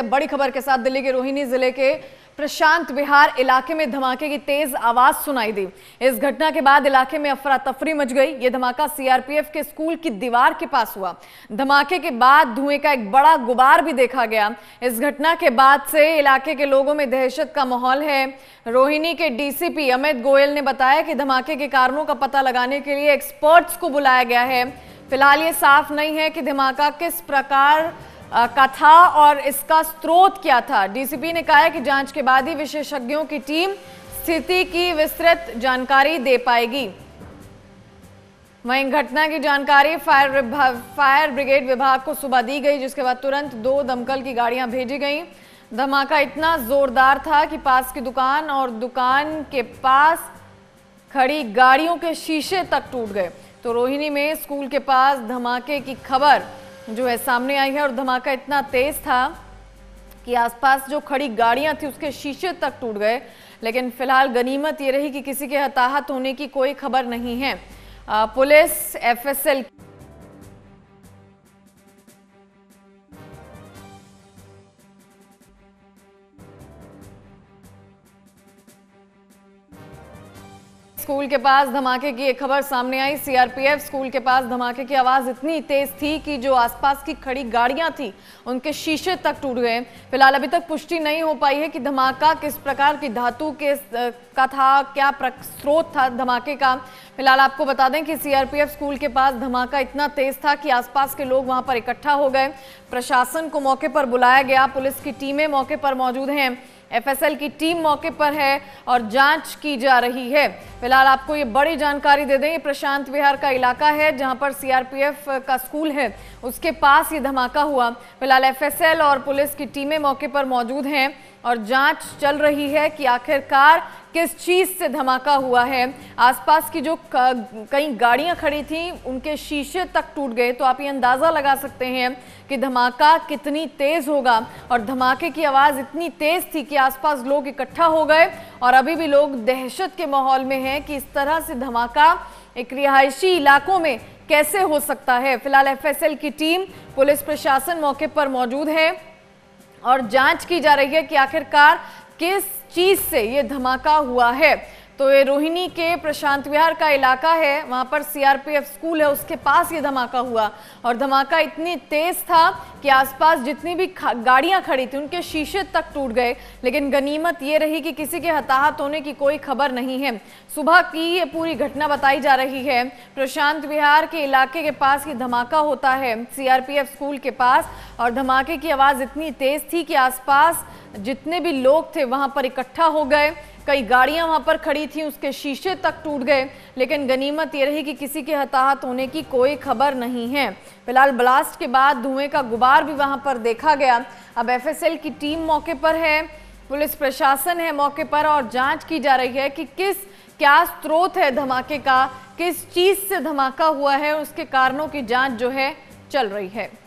देखते हैं बड़ी खबर के साथ दिल्ली के रोहिणी जिले के प्रशांत बिहार इलाके में धमाके की तेज आवाज सुनाई दी इस घटना के बाद इलाके में अफरा तफरी मच गई ये धमाका सीआरपीएफ के स्कूल की दीवार के पास हुआ धमाके के बाद धुएं का एक बड़ा गुबार भी देखा गया इस घटना के बाद से इलाके के लोगों में दहशत का माहौल है रोहिणी के डीसीपी अमित गोयल ने बताया कि धमाके के कारणों का पता लगाने के लिए एक्सपर्ट्स को बुलाया गया है फिलहाल ये साफ नहीं है कि धमाका किस प्रकार का था और इसका स्रोत क्या था डीसीपी ने कहा है कि जांच के बाद ही विशेषज्ञों की टीम स्थिति की विस्तृत जानकारी दे पाएगी वहीं घटना की जानकारी फायर फायर ब्रिगेड विभाग को सुबह दी गई जिसके बाद तुरंत दो दमकल की गाड़ियां भेजी गईं धमाका इतना जोरदार था कि पास की दुकान और दुकान के पास खड़ी गाड़ियों के शीशे तक टूट गए तो रोहिणी में स्कूल के पास धमाके की खबर जो है सामने आई है और धमाका इतना तेज था कि आसपास जो खड़ी गाड़ियां थी उसके शीशे तक टूट गए लेकिन फिलहाल गनीमत ये रही कि किसी के हताहत होने की कोई खबर नहीं है पुलिस एफएसएल स्कूल के पास धमाके की एक खबर सामने आई सीआरपीएफ स्कूल के पास धमाके की आवाज इतनी तेज थी कि जो आसपास की खड़ी गाड़ियां थी उनके शीशे तक टूट गए फिलहाल अभी तक पुष्टि नहीं हो पाई है कि धमाका किस प्रकार की धातु के का था क्या स्रोत था धमाके का फिलहाल आपको बता दें कि सीआरपीएफ स्कूल के पास धमाका इतना तेज था कि आसपास के लोग वहां पर इकट्ठा हो गए प्रशासन को मौके पर बुलाया गया पुलिस की टीमें मौके पर मौजूद हैं एफएसएल की टीम मौके पर है और जांच की जा रही है फिलहाल आपको ये बड़ी जानकारी दे दें ये प्रशांत विहार का इलाका है जहां पर सीआरपीएफ का स्कूल है उसके पास ये धमाका हुआ फिलहाल एफएसएल और पुलिस की टीमें मौके पर मौजूद हैं और जांच चल रही है कि आखिरकार किस चीज से धमाका हुआ है आसपास की जो कई गाड़ियां खड़ी थी उनके शीशे तक टूट गए तो आप ये अंदाजा लगा सकते हैं कि धमाका कितनी तेज होगा और धमाके की आवाज इतनी तेज थी कि आसपास लोग इकट्ठा हो गए और अभी भी लोग दहशत के माहौल में हैं कि इस तरह से धमाका एक रिहायशी इलाकों में कैसे हो सकता है फिलहाल एफएसएल की टीम पुलिस प्रशासन मौके पर मौजूद है और जांच की जा रही है कि आखिरकार किस चीज से ये धमाका हुआ है तो ये रोहिणी के प्रशांत विहार का इलाका है वहाँ पर सीआरपीएफ स्कूल है उसके पास ये धमाका हुआ और धमाका इतनी तेज था कि आसपास जितनी भी गाड़ियाँ खड़ी थी उनके शीशे तक टूट गए लेकिन गनीमत ये रही कि किसी के हताहत होने की कोई खबर नहीं है सुबह की ये पूरी घटना बताई जा रही है प्रशांत विहार के इलाके के पास ये धमाका होता है सी स्कूल के पास और धमाके की आवाज़ इतनी तेज थी कि आसपास जितने भी लोग थे वहाँ पर इकट्ठा हो गए कई गाड़ियां वहां पर खड़ी थी उसके शीशे तक टूट गए लेकिन गनीमत ये रही कि किसी के हताहत होने की कोई खबर नहीं है फिलहाल ब्लास्ट के बाद धुएं का गुबार भी वहां पर देखा गया अब एफएसएल की टीम मौके पर है पुलिस प्रशासन है मौके पर और जांच की जा रही है कि किस क्या स्रोत है धमाके का किस चीज से धमाका हुआ है उसके कारणों की जांच जो है चल रही है